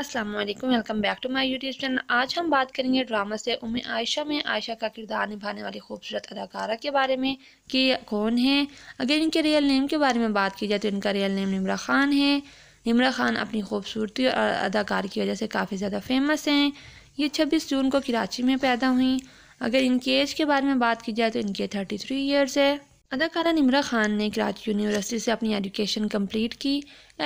Aslam welcome back to my YouTube channel आज हम बात करेंगे ड्रामा से उम आयशा में आयशा का किरदार निभाने वाली खूबसूरत अदाकारा के बारे में कि कौन है अगर इनके रियल नेम के बारे में बात की जाए तो इनका रियल नेम निमरा खान है निमरा खान अपनी खूबसूरती और अदाकारी की वजह से काफ़ी ज़्यादा फेमस हैं ये छब्बीस जून को कराची में पैदा हुई अगर इनके एज के बारे में बात की जाए तो इनके थर्टी थ्री ईयर्स है अदाकारा निमरा खान ने कराची यूनिवर्सिटी से अपनी एजुकेशन कंप्लीट की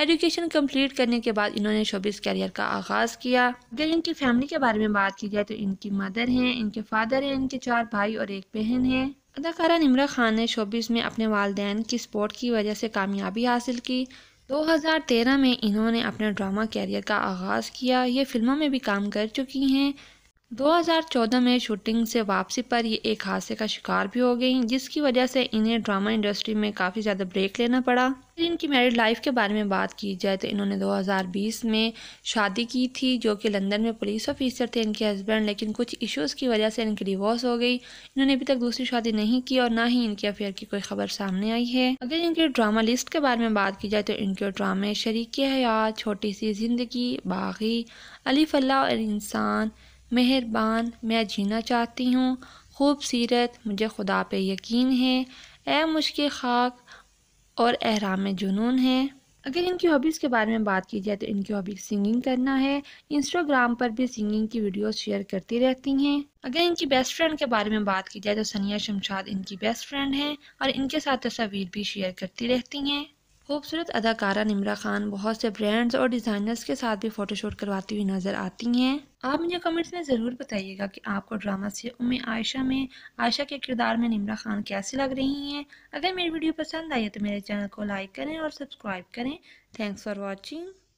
एजुकेशन कंप्लीट करने के बाद इन्होंने शोबिस करियर का आगाज़ किया अगर इनकी फैमिली के बारे में बात की जाए तो इनकी मदर हैं इनके फादर हैं इनके चार भाई और एक बहन है अदाकारा निमरा खान ने शोबिस में अपने वालदेन की सपोर्ट की वजह से कामयाबी हासिल की 2013 में इन्होंने अपने ड्रामा कैरियर का आगाज़ किया ये फिल्मों में भी काम कर चुकी हैं 2014 में शूटिंग से वापसी पर ये एक हादसे का शिकार भी हो गई जिसकी वजह से इन्हें ड्रामा इंडस्ट्री में काफ़ी ज़्यादा ब्रेक लेना पड़ा इनकी मैरिड लाइफ के बारे में बात की जाए तो इन्होंने 2020 में शादी की थी जो कि लंदन में पुलिस ऑफिसर थे इनके हस्बैंड लेकिन कुछ इश्यूज की वजह से इनकी डिवोर्स हो गई इन्होंने अभी तक दूसरी शादी नहीं की और ना ही इनके अफेयर की कोई खबर सामने आई है अगर इनके ड्रामा लिस्ट के बारे में बात की जाए तो इनके ड्रामे शरीक हयात छोटी सी जिंदगी बागी अली फल्ला और इंसान मेहरबान मैं जीना चाहती हूँ खूबसूरत मुझे खुदा पे यकीन है ए मुश्क खाक और अहराम जुनून है अगर इनकी हॉबीज़ के बारे में बात की जाए तो इनकी हॉबी सिंगिंग करना है इंस्टाग्राम पर भी सिंगिंग की वीडियोस शेयर करती रहती हैं अगर इनकी बेस्ट फ्रेंड के बारे में बात की जाए तो सनिया शमशाद इनकी बेस्ट फ्रेंड हैं और इनके साथ तस्वीर भी शेयर करती रहती हैं खूबसूरत अदाकारा निमरा खान बहुत से ब्रांड्स और डिज़ाइनर्स के साथ भी फ़ोटोशूट करवाती हुई नज़र आती हैं आप मुझे कमेंट्स में ज़रूर बताइएगा कि आपको ड्रामा से उम्मे आयशा में आयशा के किरदार में निमरा खान कैसी लग रही हैं अगर मेरी वीडियो पसंद आई है तो मेरे चैनल को लाइक करें और सब्सक्राइब करें थैंक्स फॉर वॉचिंग